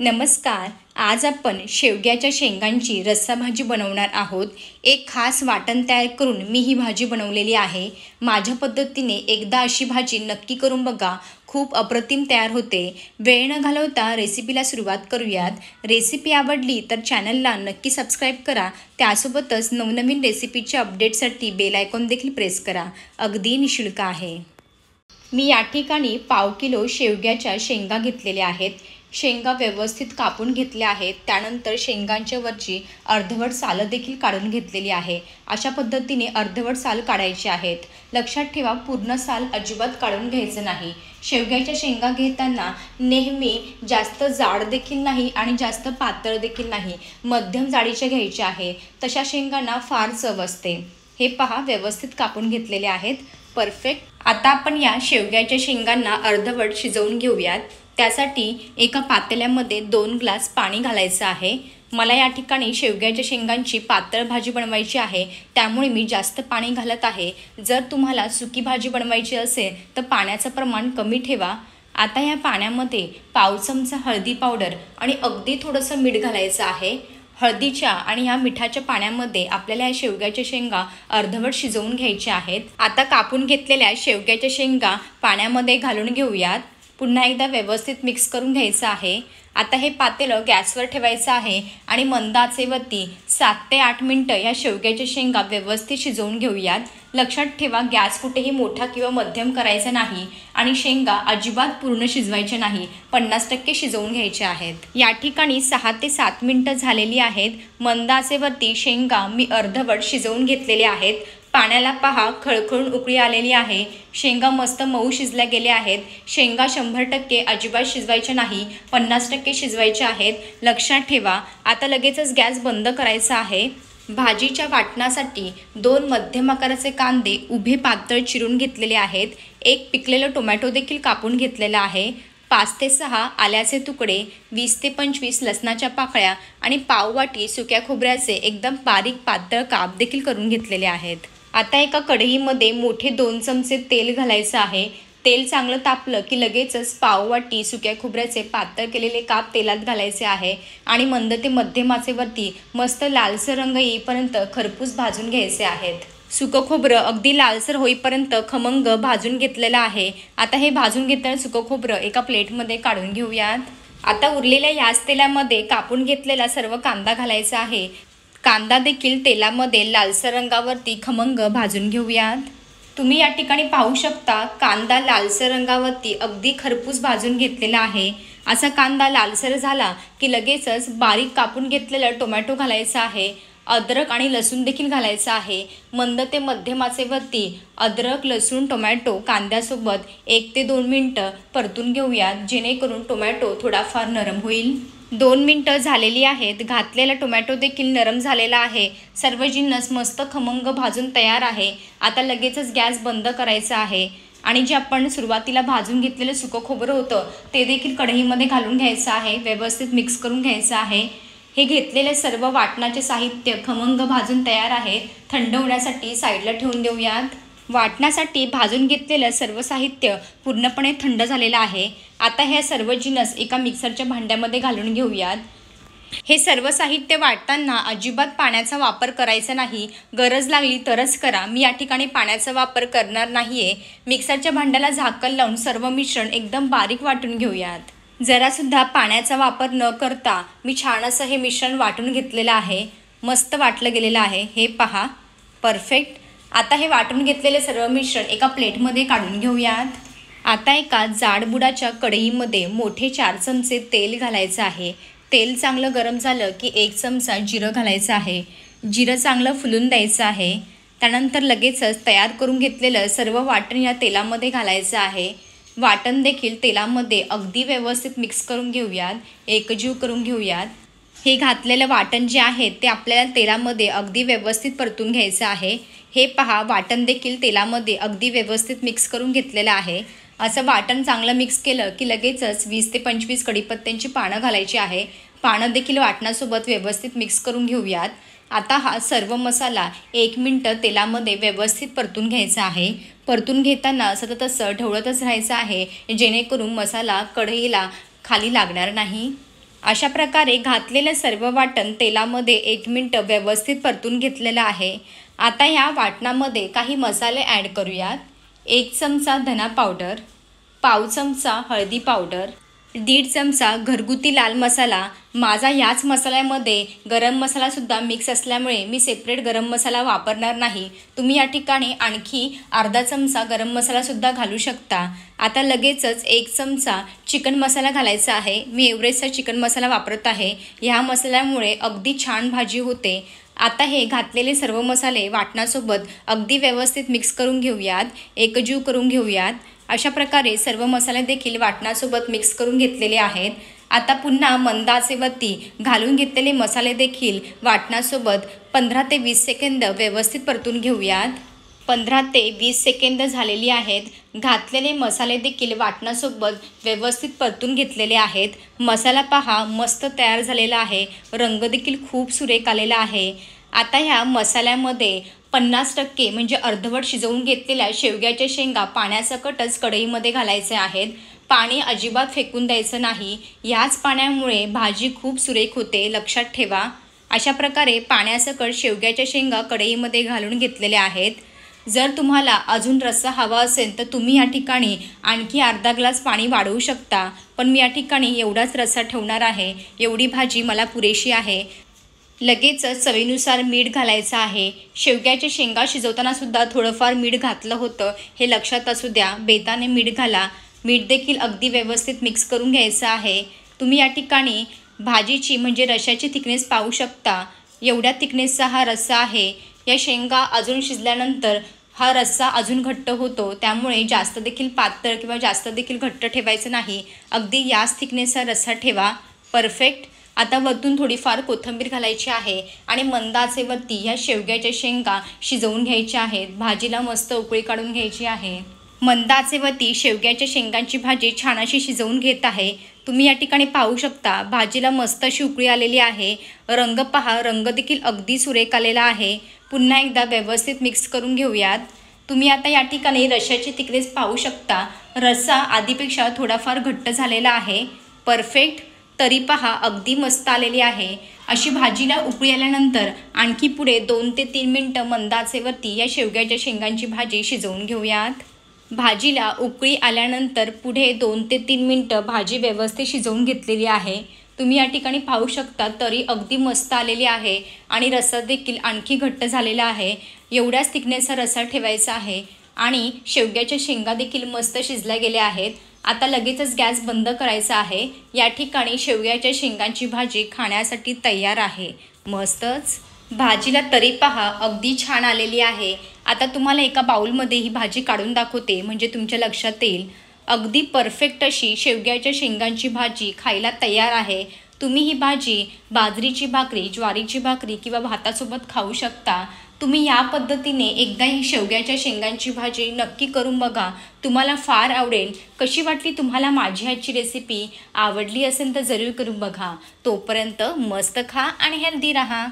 नमस्कार आज आपण शेवग्याच्या शेंगांची रस्सा भाजी बनवणार आहोत एक खास वाटण तयार करून मी ही भाजी बनवलेली आहे माझ्या पद्धतीने एकदा अशी भाजी नक्की करून बघा खूप अप्रतिम तयार होते वेळ न घालवता रेसिपीला सुरुवात करूयात रेसिपी आवडली तर चॅनलला नक्की सबस्क्राईब करा त्यासोबतच नवनवीन रेसिपीच्या अपडेटसाठी बेलायकॉन देखील प्रेस करा अगदी निशुल्क आहे मी या ठिकाणी पाव किलो शेवग्याच्या शेंगा घेतलेल्या आहेत शेंगा व्यवस्थित कापून घेतल्या आहेत त्यानंतर शेंगांच्या वरची अर्धवट साल देखील काढून घेतलेली आहे अशा पद्धतीने अर्धवट साल काढायची आहेत लक्षात ठेवा पूर्ण साल अजिबात काढून घ्यायचं नाही शेवग्याच्या शेंगा घेताना नेहमी जास्त जाड देखील नाही आणि जास्त पातळ देखील नाही मध्यम जाडीच्या घ्यायच्या आहे तशा शेंगांना फार चव असते हे पहा व्यवस्थित कापून घेतलेले आहेत परफेक्ट आता आपण या शेवग्याच्या शेंगांना अर्धवट शिजवून घेऊयात त्यासाठी एका पातेल्यामध्ये दोन ग्लास पाणी घालायचं आहे मला या ठिकाणी शेवग्याच्या शेंगांची पातळ भाजी बनवायची आहे त्यामुळे मी जास्त पाणी घालत आहे जर तुम्हाला सुकी भाजी बनवायची असेल तर पाण्याचं प्रमाण कमी ठेवा आता या पाण्यामध्ये पाव चमचा हळदी पावडर आणि अगदी थोडंसं मीठ घालायचं आहे हळदीच्या आणि ह्या मिठाच्या पाण्यामध्ये आपल्याला या शेवग्याच्या शेंगा अर्धवट शिजवून घ्यायच्या आहेत आता कापून घेतलेल्या शेवग्याच्या शेंगा पाण्यामध्ये घालून घेऊयात पुन्हा एकदा व्यवस्थित मिक्स करून घ्यायचं आहे आता हे पातेलं गॅसवर ठेवायचं आहे आणि मंदाचेवरती सात ते आठ मिनटं या शेवग्याच्या शेंगा व्यवस्थित शिजवून घेऊयात लक्षात ठेवा गॅस कुठेही मोठा किंवा मध्यम करायचा नाही आणि शेंगा अजिबात पूर्ण शिजवायचे नाही पन्नास टक्के शिजवून घ्यायचे आहेत या ठिकाणी सहा ते सात मिनटं झालेली आहेत मंदाचेवरती शेंगा मी अर्धवट शिजवून घेतलेले आहेत पाण्याला पहा खळखळून उकळी आलेली आहे शेंगा मस्त मऊ शिजल्या गेल्या आहेत शेंगा शंभर टक्के अजिबात शिजवायच्या नाही पन्नास टक्के शिजवायच्या आहेत लक्षात ठेवा आता लगेचच गॅस बंद करायचा आहे भाजीच्या वाटणासाठी दोन मध्यम आकाराचे कांदे उभे पातळ चिरून घेतलेले आहेत एक पिकलेलं टोमॅटो देखील कापून घेतलेलं आहे पाच ते सहा आल्याचे तुकडे वीस ते पंचवीस लसणाच्या पाकळ्या आणि पाववाटी सुक्या खोबऱ्याचे एकदम बारीक पातळ काप देखील करून घेतलेले आहेत आता एका कढईमध्ये मोठे दोन चमचे तेल घालायचं आहे तेल चांगलं तापलं की लगेचच पाववाटी सुक्या खोबऱ्याचे पातळ केलेले काप तेलात घालायचे आहे आणि मंद ते मध्यम मस्त लालसर रंग येईपर्यंत खरपूस भाजून घ्यायचे आहेत सुकं खोबरं अगदी लालसर होईपर्यंत खमंग भाजून घेतलेलं आहे आता हे भाजून घेताना सुकं खोबरं एका प्लेटमध्ये काढून घेऊयात आता उरलेल्या याच तेलामध्ये कापून घेतलेला सर्व कांदा घालायचा आहे कांदा देखील तेलामध्ये लालसर रंगावरती खमंग भाजून घेऊयात तुम्ही या ठिकाणी पाहू शकता कांदा लालसर रंगावरती अगदी खरपूस भाजून घेतलेला आहे असा कांदा लालसर झाला की लगेचच बारीक कापून घेतलेलं टोमॅटो घालायचा आहे अद्रक आणि लसूण देखील घालायचं आहे मंद ते मध्यमाचेवरती अद्रक लसूण टोमॅटो कांद्यासोबत एक ते दोन मिनटं परतून घेऊयात जेणेकरून टोमॅटो थोडाफार नरम होईल दोन मिनटं झालेली आहेत घातलेला टोमॅटो देखील नरम झालेला आहे सर्व जिन्नस मस्त खमंग भाजून तयार आहे आता लगेचच गॅस बंद करायचा आहे आणि जे आपण सुरुवातीला भाजून घेतलेलं सुकं खोबरं होतं ते देखील कढईमध्ये घालून घ्यायचं आहे व्यवस्थित मिक्स करून घ्यायचं आहे हे घेतलेले सर्व वाटणाचे साहित्य खमंग भाजून तयार आहे थंड होण्यासाठी साईडला ठेवून देऊयात वाटण्यासाठी भाजून घेतलेलं सर्व साहित्य पूर्णपणे थंड झालेलं आहे आता हे सर्व जिनस एका मिक्सरच्या भांड्यामध्ये घालून घेऊयात हे सर्व साहित्य वाटताना अजिबात पाण्याचा वापर करायचा नाही गरज लागली तरच करा मी या ठिकाणी पाण्याचा वापर करणार नाही आहे मिक्सरच्या भांड्याला झाकण लावून सर्व मिश्रण एकदम बारीक वाटून घेऊयात जरासुद्धा पाण्याचा वापर न करता मी छान असं हे मिश्रण वाटून घेतलेलं आहे मस्त वाटलं गेलेलं आहे हे पहा परफेक्ट आता हे वाटून घेतलेले सर्व मिश्रण एका प्लेटमध्ये काढून घेऊयात आता एका जाडबुडाच्या कढईमध्ये मोठे चार चमचे तेल घालायचं आहे तेल चांगलं गरम झालं की एक चमचा जिरं घालायचं आहे जिरं चांगलं फुलून द्यायचं आहे त्यानंतर लगेचच तयार करून घेतलेलं सर्व वाटण या तेलामध्ये घालायचं आहे वाटण देखील तेलामध्ये अगदी व्यवस्थित मिक्स करून घेऊयात एकजीव करून घेऊयात हे घातलेलं वाटण जे आहे ते आपल्याला तेलामध्ये अगदी व्यवस्थित परतून घ्यायचं आहे हे पहा वाटण देखील तेलामध्ये अगदी व्यवस्थित मिक्स करून घेतलेलं आहे असं वाटण चांगलं मिक्स केलं की लगेचच वीस ते पंचवीस कढीपत्त्यांची पानं घालायची आहे पानं देखील वाटणासोबत व्यवस्थित मिक्स करून घेऊयात आता हा सर्व मसाला एक मिनटं तेलामध्ये व्यवस्थित परतून घ्यायचा आहे परतून घेताना सतत असं ढवळतच राहायचं आहे जेणेकरून मसाला कढईला खाली लागणार नाही अशा प्रकारे घातलेलं सर्व वाटण तेलामध्ये एक मिनटं व्यवस्थित परतून घेतलेलं आहे आता ह्या वाटणामध्ये काही मसाले ॲड करूयात एक चमचा धना पावडर पाव चमचा हळदी पावडर दीड चमचा घरगुती लाल मसाला माझा ह्याच मसाल्यामध्ये गरम मसालासुद्धा मिक्स असल्यामुळे मी सेपरेट गरम मसाला वापरणार नाही तुम्ही या ठिकाणी आणखी अर्धा चमचा गरम मसालासुद्धा घालू शकता आता लगेचच एक चमचा चिकन मसाला घालायचा आहे मी एवरेस्टचा चिकन मसाला वापरत आहे ह्या मसाल्यामुळे अगदी छान भाजी होते आता हे घातलेले सर्व मसाले वाटणासोबत अगदी व्यवस्थित मिक्स करून घेऊयात एकजीव करून घेऊयात अशा प्रकारे सर्व मसाले देखील वाटणासोबत मिक्स करून घेतलेले आहेत आता पुन्हा वती घालून घेतलेले मसाले देखील वाटणासोबत पंधरा ते वीस सेकंद व्यवस्थित परतून घेऊयात पंधरा ते वीस सेकंद झालेली आहेत घातलेले मसाले देखील वाटण्यासोबत व्यवस्थित परतून घेतलेले आहेत मसाला पहा मस्त तयार झालेला आहे रंग देखील खूप सुरेख आलेला आहे आता ह्या मसाल्यामध्ये पन्नास टक्के म्हणजे अर्धवट शिजवून घेतलेल्या शेवग्याच्या शेंगा पाण्यासकटच कढईमध्ये घालायचे आहेत पाणी अजिबात फेकून द्यायचं नाही याच पाण्यामुळे भाजी खूप सुरेख होते लक्षात ठेवा अशा प्रकारे पाण्यासकट शेवग्याच्या शेंगा कढईमध्ये घालून घेतलेल्या आहेत जर तुम्हाला अजून रस्सा हवा असेल तर तुम्ही या ठिकाणी आणखी अर्धा ग्लास पाणी वाढवू शकता पण मी या ठिकाणी एवढाच रस्सा ठेवणार आहे एवढी भाजी मला पुरेशी आहे लगेचच चवीनुसार मीठ घालायचं आहे शेवग्याच्या शेंगा शिजवताना सुद्धा थोडंफार मीठ घातलं होतं हे लक्षात असू द्या बेताने मीठ घाला मीठ देखील अगदी व्यवस्थित मिक्स करून घ्यायचं आहे तुम्ही या ठिकाणी भाजीची म्हणजे रशाची थिकनेस पाहू शकता एवढ्या थिकनेसचा हा रस्सा आहे या शेंगा अजून शिजल्यानंतर हा रस्सा अजून घट्ट होतो त्यामुळे जास्त देखील पातळ किंवा जास्त देखील घट्ट ठेवायचं नाही अगदी याच थिकनेसचा रस्सा ठेवा परफेक्ट आता वरतून थोडीफार कोथिंबीर घालायची आहे आणि मंदाचेवरती ह्या शेवग्याच्या शेंगा शिजवून घ्यायच्या आहेत भाजीला मस्त उकळी काढून घ्यायची आहे मंदाचेवरती शेवग्याच्या शेंगांची भाजी छान अशी शिजवून घेत आहे तुम्ही या ठिकाणी पाहू शकता भाजीला मस्त अशी उकळी आलेली आहे रंग पहा रंग देखील अगदी सुरेख आलेला आहे पुन्हा एकदा व्यवस्थित मिक्स करून घेऊयात तुम्ही आता या ठिकाणी रशाची तिकडेच पाहू शकता रस्सा आधीपेक्षा थोडाफार घट्ट झालेला आहे परफेक्ट तरी पहा अगदी मस्त आलेली आहे अशी भाजीला उकळी आल्यानंतर आणखी पुढे दोन ते तीन मिनटं मंदाचेवरती या शेवग्याच्या शेंगांची भाजी शिजवून घेऊयात भाजीला उकळी आल्यानंतर पुढे दोन ते तीन मिनटं भाजी व्यवस्थित शिजवून घेतलेली आहे तुम्ही या ठिकाणी पाहू शकता तरी अगदी मस्त आलेली आहे आणि रसा देखील आणखी घट्ट झालेला आहे एवढ्याच थिकनेसचा रसा ठेवायचा आहे आणि शेवग्याच्या शेंगा देखील मस्त शिजल्या गेल्या आहेत आता लगेचच गॅस बंद करायचा आहे या ठिकाणी शेवग्याच्या शेंगांची भाजी खाण्यासाठी तयार आहे मस्तच भाजीला तरी पहा अगदी छान आलेली आहे आता तुम्हाला एका बाऊलमध्ये ही भाजी काढून दाखवते म्हणजे तुमच्या लक्षात येईल अगदी परफेक्ट अशी शेवग्याच्या शेंगांची भाजी खायला तयार आहे तुम्ही ही भाजी बाजरीची भाकरी ज्वारीची भाकरी किंवा भातासोबत खाऊ शकता तुम्ही या पद्धतीने एकदा ही शेवग्याच्या शेंगांची भाजी नक्की करून बघा तुम्हाला फार आवडेल कशी वाटली तुम्हाला माझी आजची रेसिपी आवडली असेल तर जरूर करून बघा तोपर्यंत मस्त खा आणि हेल्दी राहा